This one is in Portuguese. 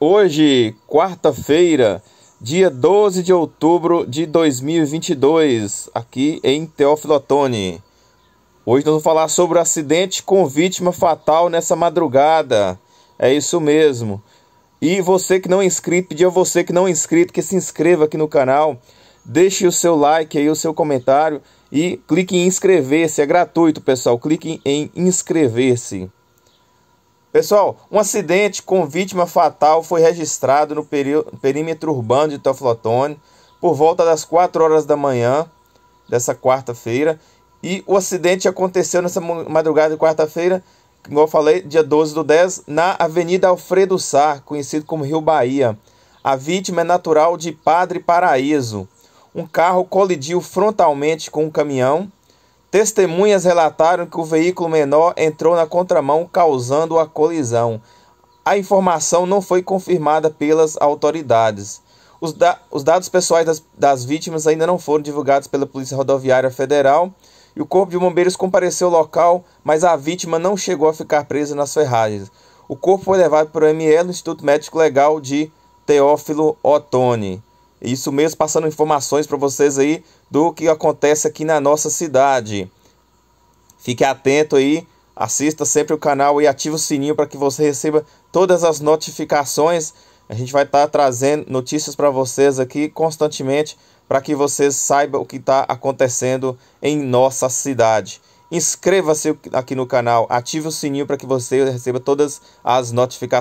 Hoje, quarta-feira, dia 12 de outubro de 2022, aqui em Teofilotone. Hoje nós vamos falar sobre o acidente com vítima fatal nessa madrugada. É isso mesmo. E você que não é inscrito, pedi a você que não é inscrito que se inscreva aqui no canal, deixe o seu like aí, o seu comentário e clique em inscrever-se. É gratuito, pessoal. Clique em inscrever-se. Pessoal, um acidente com vítima fatal foi registrado no perímetro urbano de Teoflotone por volta das 4 horas da manhã dessa quarta-feira. E o acidente aconteceu nessa madrugada de quarta-feira, como eu falei, dia 12 do 10, na Avenida Alfredo Sá, conhecido como Rio Bahia. A vítima é natural de Padre Paraíso. Um carro colidiu frontalmente com um caminhão Testemunhas relataram que o veículo menor entrou na contramão, causando a colisão. A informação não foi confirmada pelas autoridades. Os, da os dados pessoais das, das vítimas ainda não foram divulgados pela Polícia Rodoviária Federal e o Corpo de Bombeiros compareceu ao local, mas a vítima não chegou a ficar presa nas ferragens. O corpo foi levado para o ML, Instituto Médico Legal de Teófilo Otoni. Isso mesmo, passando informações para vocês aí do que acontece aqui na nossa cidade. Fique atento aí, assista sempre o canal e ative o sininho para que você receba todas as notificações. A gente vai estar tá trazendo notícias para vocês aqui constantemente para que vocês saibam o que está acontecendo em nossa cidade. Inscreva-se aqui no canal, ative o sininho para que você receba todas as notificações.